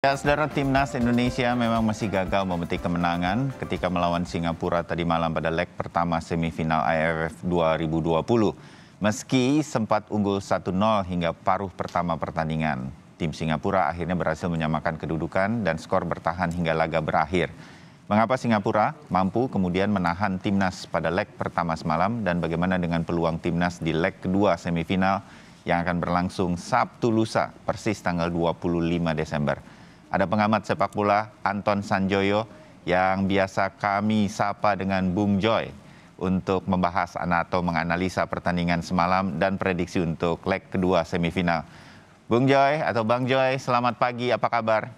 Ya, saudara timnas Indonesia memang masih gagal memetik kemenangan ketika melawan Singapura tadi malam pada leg pertama semifinal AFF 2020. Meski sempat unggul 1-0 hingga paruh pertama pertandingan, tim Singapura akhirnya berhasil menyamakan kedudukan dan skor bertahan hingga laga berakhir. Mengapa Singapura mampu kemudian menahan timnas pada leg pertama semalam dan bagaimana dengan peluang timnas di leg kedua semifinal yang akan berlangsung Sabtu lusa persis tanggal 25 Desember. Ada pengamat sepak bola Anton Sanjoyo yang biasa kami sapa dengan Bung Joy untuk membahas atau menganalisa pertandingan semalam dan prediksi untuk leg kedua semifinal. Bung Joy atau Bang Joy, selamat pagi, apa kabar?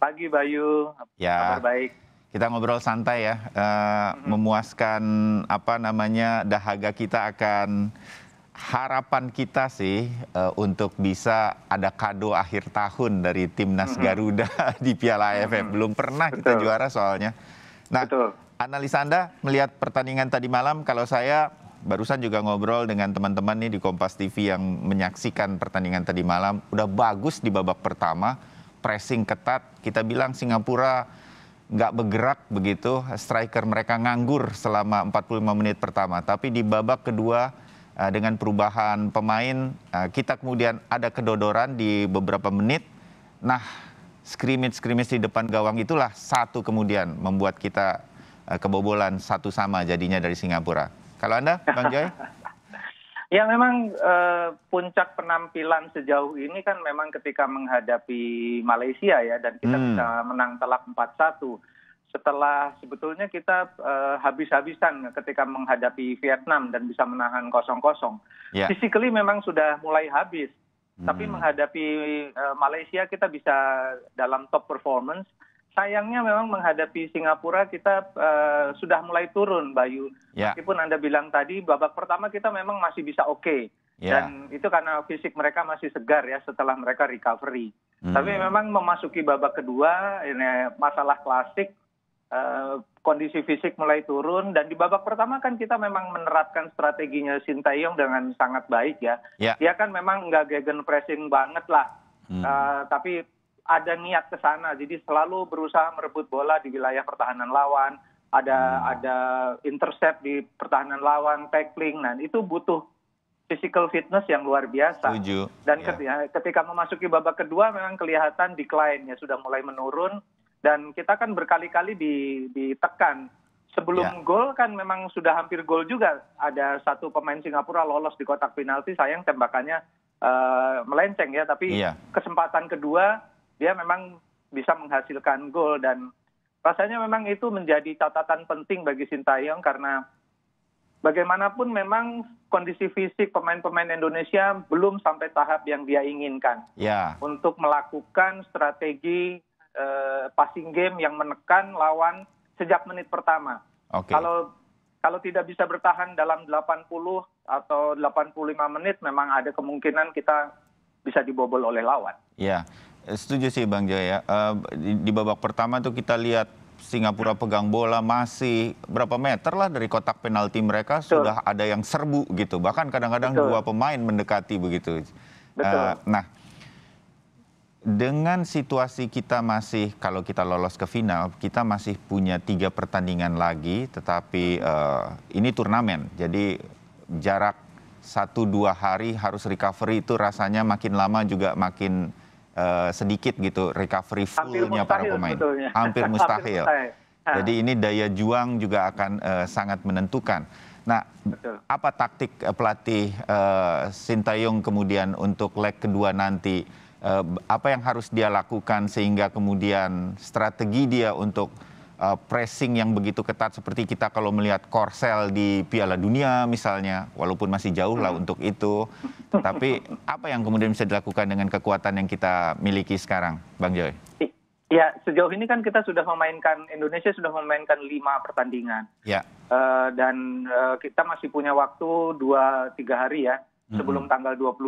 Pagi Bayu, ya. kabar baik. Kita ngobrol santai ya, uh, mm -hmm. memuaskan apa namanya dahaga kita akan harapan kita sih uh, untuk bisa ada kado akhir tahun dari timnas mm -hmm. Garuda di Piala AFF. Mm -hmm. Belum pernah Betul. kita juara soalnya. Nah, Betul. analisa Anda melihat pertandingan tadi malam, kalau saya barusan juga ngobrol dengan teman-teman nih di Kompas TV yang menyaksikan pertandingan tadi malam, udah bagus di babak pertama, pressing ketat. Kita bilang Singapura nggak bergerak begitu, striker mereka nganggur selama 45 menit pertama. Tapi di babak kedua Eh, dengan perubahan pemain eh, kita kemudian ada kedodoran di beberapa menit. Nah, scrimmage-scrimmage di depan gawang itulah satu kemudian membuat kita eh, kebobolan satu sama jadinya dari Singapura. Kalau Anda, Bang Joy? Ya memang eh, puncak penampilan sejauh ini kan memang ketika menghadapi Malaysia ya dan kita hmm. bisa menang telak 4-1 setelah sebetulnya kita uh, habis-habisan ketika menghadapi Vietnam dan bisa menahan kosong-kosong. Yeah. Physically memang sudah mulai habis, hmm. tapi menghadapi uh, Malaysia kita bisa dalam top performance. Sayangnya memang menghadapi Singapura kita uh, sudah mulai turun, Bayu. Yeah. Meskipun Anda bilang tadi babak pertama kita memang masih bisa oke. Okay. Ya. Yeah. Dan itu karena fisik mereka masih segar ya setelah mereka recovery. Hmm. Tapi memang memasuki babak kedua, ini masalah klasik Eh, kondisi fisik mulai turun dan di babak pertama kan kita memang menerapkan strateginya Sintayong dengan sangat baik ya. ya. Dia kan memang nggak gegen pressing banget lah, hmm. uh, tapi ada niat ke sana. Jadi selalu berusaha merebut bola di wilayah pertahanan lawan, ada hmm. ada intercept di pertahanan lawan, tackling. Nah itu butuh physical fitness yang luar biasa. Setuju. Dan yeah. ketika, ketika memasuki babak kedua memang kelihatan decline nya sudah mulai menurun dan kita kan berkali-kali ditekan sebelum yeah. gol kan memang sudah hampir gol juga. Ada satu pemain Singapura lolos di kotak penalti, sayang tembakannya uh, melenceng ya. Tapi yeah. kesempatan kedua dia memang bisa menghasilkan gol dan rasanya memang itu menjadi catatan penting bagi Sintayong karena bagaimanapun memang kondisi fisik pemain-pemain Indonesia belum sampai tahap yang dia inginkan yeah. untuk melakukan strategi Eh, passing game yang menekan lawan sejak menit pertama. Okay. Kalau kalau tidak bisa bertahan dalam 80 atau 85 menit memang ada kemungkinan kita bisa dibobol oleh lawan. Ya, setuju sih Bang Jaya. Uh, di, di babak pertama tuh kita lihat Singapura pegang bola masih berapa meter lah dari kotak penalti mereka Betul. sudah ada yang serbu gitu. Bahkan kadang-kadang dua pemain mendekati begitu. Eh, Betul. Uh, nah, dengan situasi kita masih kalau kita lolos ke final kita masih punya tiga pertandingan lagi tetapi uh, ini turnamen jadi jarak satu dua hari harus recovery itu rasanya makin lama juga makin uh, sedikit gitu recovery fullnya para pemain sebetulnya. hampir mustahil. Jadi ini daya juang juga akan uh, sangat menentukan. Nah, Betul. apa taktik pelatih uh, Sintayong kemudian untuk leg kedua nanti? Eh, apa yang harus dia lakukan sehingga kemudian strategi dia untuk uh, pressing yang begitu ketat seperti kita kalau melihat Korsel di Piala Dunia misalnya, walaupun masih jauh lah hmm. untuk itu. Tapi apa yang kemudian bisa dilakukan dengan kekuatan yang kita miliki sekarang, Bang Joy? Ya, sejauh ini kan kita sudah memainkan Indonesia sudah memainkan lima pertandingan. Ya. Uh, dan uh, kita masih punya waktu dua tiga hari ya mm -hmm. sebelum tanggal 25.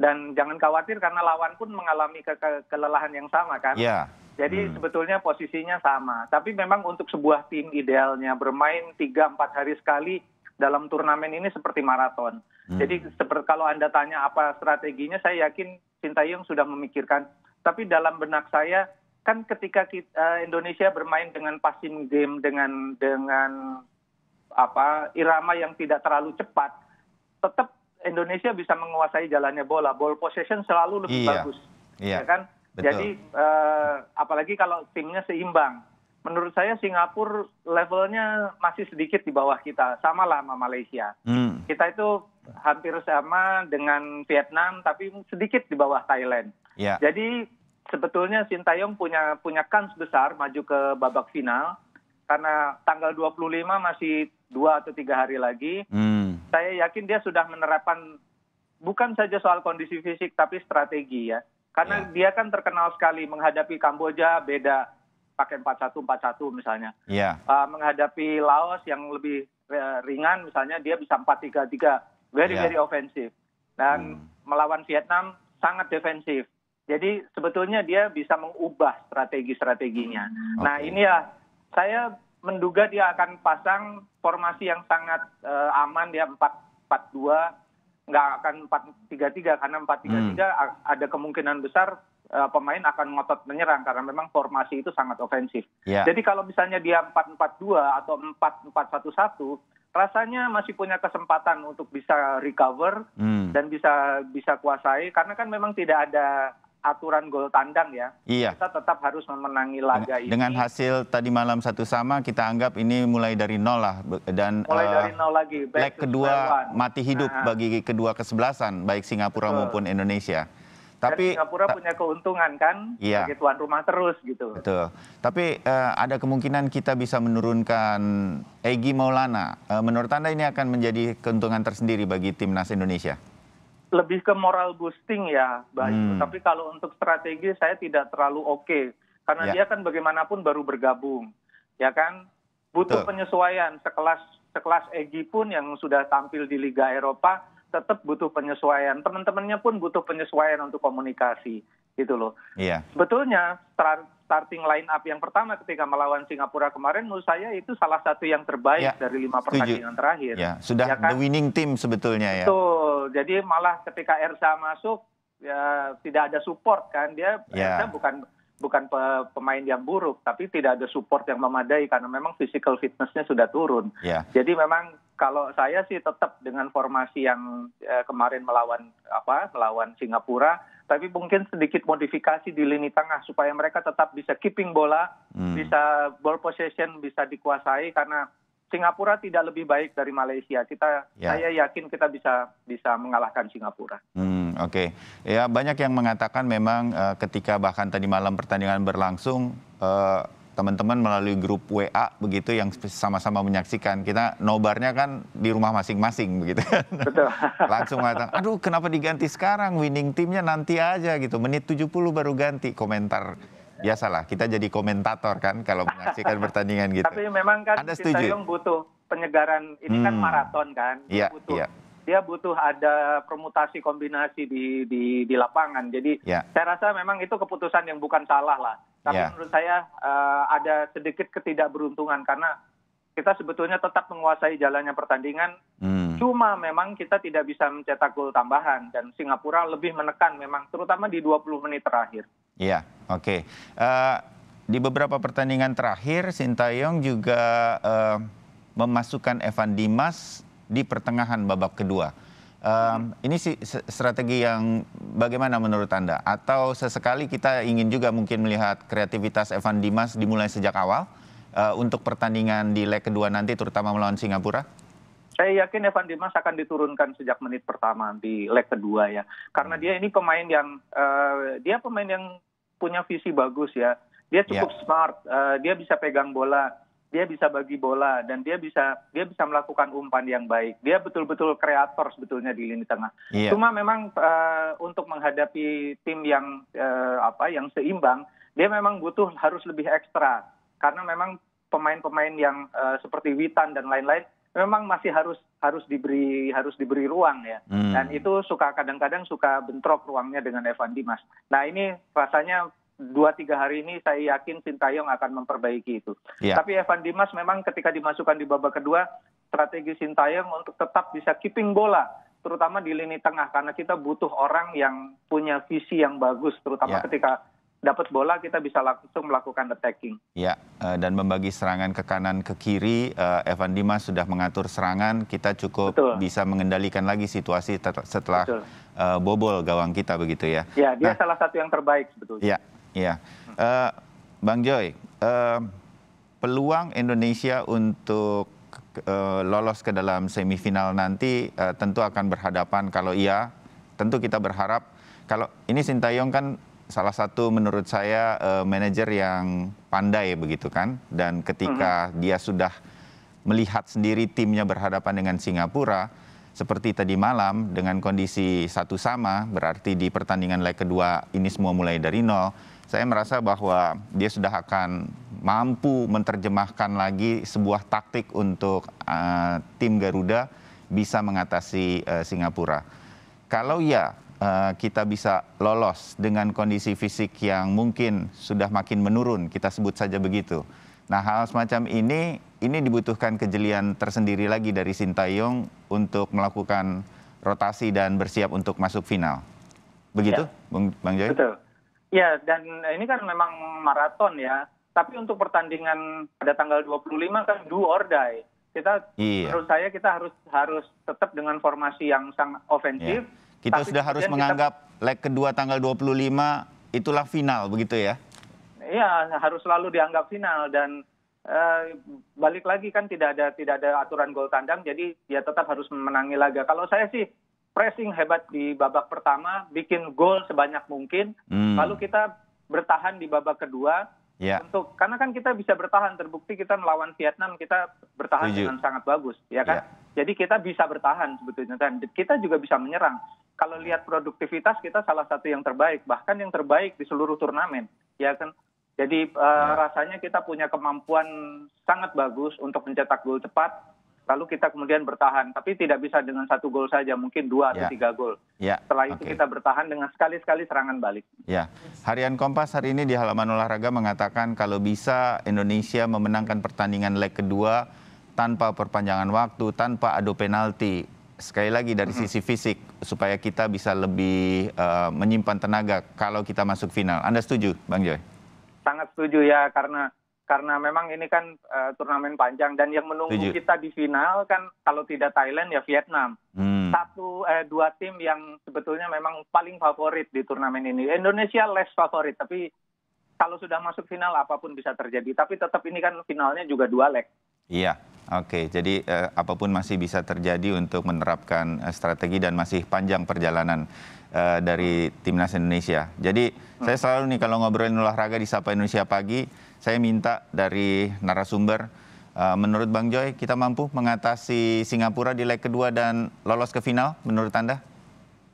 Dan jangan khawatir karena lawan pun mengalami ke ke kelelahan yang sama kan. Yeah. Jadi hmm. sebetulnya posisinya sama. Tapi memang untuk sebuah tim idealnya bermain 3-4 hari sekali dalam turnamen ini seperti maraton. Hmm. Jadi seperti kalau Anda tanya apa strateginya, saya yakin Sintayong sudah memikirkan. Tapi dalam benak saya kan ketika kita, uh, eh, Indonesia bermain dengan passing game dengan dengan apa irama yang tidak terlalu cepat, tetap Indonesia bisa menguasai jalannya bola. Ball possession selalu lebih iya. bagus. Ya iya. Ya kan? Betul. Jadi uh, apalagi kalau timnya seimbang. Menurut saya Singapura levelnya masih sedikit di bawah kita. Sama lah sama Malaysia. Hmm. Kita itu hampir sama dengan Vietnam tapi sedikit di bawah Thailand. Yeah. Jadi sebetulnya Sintayong punya punya kans besar maju ke babak final karena tanggal 25 masih dua atau tiga hari lagi. Hmm saya yakin dia sudah menerapkan bukan saja soal kondisi fisik tapi strategi ya. Karena yeah. dia kan terkenal sekali menghadapi Kamboja beda pakai 4141 misalnya. Yeah. Ya. Uh, menghadapi Laos yang lebih eh, ringan misalnya dia bisa 433 very yeah. very offensive. Dan hmm. melawan Vietnam sangat defensif. Jadi sebetulnya dia bisa mengubah strategi-strateginya. Okay. Nah, ini ya saya menduga dia akan pasang formasi yang sangat uh, aman dia empat empat dua nggak akan empat tiga tiga karena empat tiga tiga hmm. ada kemungkinan besar uh, pemain akan ngotot menyerang karena memang formasi itu sangat ofensif. Yeah. Jadi kalau misalnya dia empat empat dua atau empat empat satu satu rasanya masih punya kesempatan untuk bisa recover hmm. dan bisa bisa kuasai karena kan memang tidak ada aturan gol tandang ya. Iya. Kita tetap harus memenangi laga dengan, ini. Dengan hasil tadi malam satu sama, kita anggap ini mulai dari nol lah dan mulai uh, dari nol lagi. leg kedua mati hidup nah, bagi kedua kesebelasan, baik Singapura betul. maupun Indonesia. Tapi Dan Singapura punya keuntungan kan iya. sebagai tuan rumah terus gitu. Betul. Tapi uh, ada kemungkinan kita bisa menurunkan Egi Maulana. Uh, menurut Anda ini akan menjadi keuntungan tersendiri bagi timnas Indonesia? lebih ke moral boosting ya, Mbak hmm. Tapi kalau untuk strategi saya tidak terlalu oke okay. karena ya. dia kan bagaimanapun baru bergabung, ya kan? Butuh Tuh. penyesuaian. Sekelas sekelas Egi pun yang sudah tampil di Liga Eropa tetap butuh penyesuaian. Teman-temannya pun butuh penyesuaian untuk komunikasi, gitu loh. Iya. Betulnya starting line up yang pertama ketika melawan Singapura kemarin menurut saya itu salah satu yang terbaik ya, dari lima pertandingan setuju. terakhir. Ya, sudah ya kan? the winning team sebetulnya ya. Betul. Jadi malah ketika Ersa masuk ya tidak ada support kan dia ya. Ersa bukan bukan pemain yang buruk tapi tidak ada support yang memadai karena memang physical fitnessnya sudah turun. Ya. Jadi memang kalau saya sih tetap dengan formasi yang eh, kemarin melawan apa melawan Singapura tapi mungkin sedikit modifikasi di lini tengah supaya mereka tetap bisa keeping bola hmm. bisa ball possession bisa dikuasai karena Singapura tidak lebih baik dari Malaysia. Kita, ya. saya yakin kita bisa bisa mengalahkan Singapura. Hmm, Oke, okay. ya banyak yang mengatakan memang uh, ketika bahkan tadi malam pertandingan berlangsung uh, teman-teman melalui grup WA begitu yang sama-sama menyaksikan. Kita nobarnya kan di rumah masing-masing begitu. Betul. Langsung datang aduh kenapa diganti sekarang, winning timnya nanti aja gitu. Menit 70 baru ganti komentar. Biasalah, kita jadi komentator kan kalau menyaksikan pertandingan gitu. Tapi memang kan Anda setuju? yang butuh penyegaran, ini kan hmm. kan maraton kan. Iya, butuh. iya dia butuh ada permutasi kombinasi di di, di lapangan. Jadi ya. saya rasa memang itu keputusan yang bukan salah lah tapi ya. menurut saya eh, ada sedikit ketidakberuntungan karena kita sebetulnya tetap menguasai jalannya pertandingan hmm. cuma memang kita tidak bisa mencetak gol tambahan dan Singapura lebih menekan memang terutama di 20 menit terakhir iya oke okay. uh, eh, di beberapa pertandingan terakhir Sintayong juga uh, memasukkan Evan Dimas di pertengahan babak kedua um, ini sih strategi yang bagaimana menurut Anda? Atau sesekali kita ingin juga mungkin melihat kreativitas Evan Dimas dimulai sejak awal uh, untuk pertandingan di leg kedua nanti terutama melawan Singapura? Saya yakin Evan Dimas akan diturunkan sejak menit pertama di leg kedua ya. Karena dia ini pemain yang uh, dia pemain yang punya visi bagus ya. Dia cukup yeah. smart, uh, dia bisa pegang bola dia bisa bagi bola dan dia bisa dia bisa melakukan umpan yang baik. Dia betul-betul kreator sebetulnya di lini tengah. Yeah. Cuma memang uh, untuk menghadapi tim yang uh, apa yang seimbang, dia memang butuh harus lebih ekstra karena memang pemain-pemain yang uh, seperti Witan dan lain-lain memang masih harus harus diberi harus diberi ruang ya. Hmm. Dan itu suka kadang-kadang suka bentrok ruangnya dengan Evan Dimas. Nah, ini rasanya dua tiga hari ini saya yakin Sintayong akan memperbaiki itu. Yeah. Tapi Evan Dimas memang ketika dimasukkan di babak kedua strategi Sintayong untuk tetap bisa keeping bola terutama di lini tengah karena kita butuh orang yang punya visi yang bagus terutama yeah. ketika dapat bola kita bisa langsung melakukan attacking. Ya, eh, dan membagi serangan ke kanan ke kiri, eh, Evan Dimas sudah mengatur serangan, kita cukup Betul. bisa mengendalikan lagi situasi setelah Betul. Eh, bobol gawang kita begitu ya. Ya, dia nah, salah satu yang terbaik sebetulnya. Ya. Ya, Uh, Bang Joy, uh, peluang Indonesia untuk uh, lolos ke dalam semifinal nanti uh, tentu akan berhadapan kalau iya, tentu kita berharap kalau ini Sintayong kan salah satu menurut saya uh, manajer yang pandai begitu kan dan ketika uh mm-hmm. -huh. dia sudah melihat sendiri timnya berhadapan dengan Singapura seperti tadi malam dengan kondisi satu sama berarti di pertandingan leg kedua ini semua mulai dari nol saya merasa bahwa dia sudah akan mampu menerjemahkan lagi sebuah taktik untuk uh, tim Garuda bisa mengatasi uh, Singapura. Kalau ya uh, kita bisa lolos dengan kondisi fisik yang mungkin sudah makin menurun, kita sebut saja begitu. Nah hal semacam ini ini dibutuhkan kejelian tersendiri lagi dari Sintayong untuk melakukan rotasi dan bersiap untuk masuk final. Begitu, ya. Bang Joy? Betul. Ya, dan ini kan memang maraton ya. Tapi untuk pertandingan pada tanggal 25 kan do or die. Kita iya. menurut saya kita harus harus tetap dengan formasi yang sangat ofensif. Ya. Kita sudah harus menganggap kita... leg kedua tanggal 25 itulah final begitu ya. Iya, harus selalu dianggap final dan eh, balik lagi kan tidak ada tidak ada aturan gol tandang jadi dia ya tetap harus menangi laga. Kalau saya sih pressing hebat di babak pertama, bikin gol sebanyak mungkin, hmm. lalu kita bertahan di babak kedua. Ya. Untuk karena kan kita bisa bertahan terbukti kita melawan Vietnam kita bertahan Tujuh. dengan sangat bagus, ya kan? Ya. Jadi kita bisa bertahan sebetulnya dan kita juga bisa menyerang. Kalau ya. lihat produktivitas kita salah satu yang terbaik, bahkan yang terbaik di seluruh turnamen, ya kan? Jadi uh, rasanya kita punya kemampuan sangat bagus untuk mencetak gol cepat, lalu kita kemudian bertahan tapi tidak bisa dengan satu gol saja mungkin dua atau ya. tiga gol ya. setelah itu kita bertahan dengan sekali sekali serangan balik ya harian kompas hari ini di halaman olahraga mengatakan kalau bisa Indonesia memenangkan pertandingan leg kedua tanpa perpanjangan waktu tanpa adu penalti sekali lagi dari mhm. sisi fisik supaya kita bisa lebih uh, menyimpan tenaga kalau kita masuk final anda setuju bang Joy sangat setuju ya karena karena memang ini kan uh, turnamen panjang dan yang menunggu Tujuh. kita di final kan kalau tidak Thailand ya Vietnam. Hmm. Satu eh, dua tim yang sebetulnya memang paling favorit di turnamen ini. Indonesia less favorit tapi kalau sudah masuk final apapun bisa terjadi. Tapi tetap ini kan finalnya juga dua leg. Iya. Oke, jadi eh, apapun masih bisa terjadi untuk menerapkan eh, strategi dan masih panjang perjalanan eh, dari timnas Indonesia. Jadi hmm. saya selalu nih kalau ngobrolin olahraga di Sapa Indonesia pagi saya minta dari narasumber eh, menurut Bang Joy kita mampu mengatasi Singapura di leg kedua dan lolos ke final menurut Anda?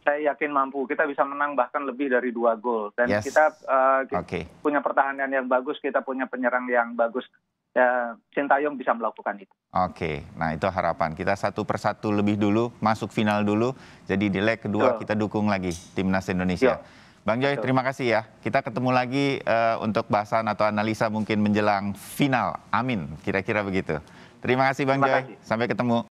Saya yakin mampu. Kita bisa menang bahkan lebih dari dua gol. Dan yes. kita, uh, eh, okay. punya pertahanan yang bagus, kita punya penyerang yang bagus. Ya, Sintayong bisa melakukan itu. Oke, okay. nah itu harapan. Kita satu persatu lebih dulu, masuk final dulu. Jadi di leg kedua Yo. kita dukung lagi timnas Indonesia. Yo. Iya. Bang Joy, terima kasih ya. Kita ketemu lagi uh, untuk bahasan atau analisa mungkin menjelang final. Amin, kira-kira begitu. Terima kasih Bang terima Joy. Kasih. Sampai ketemu.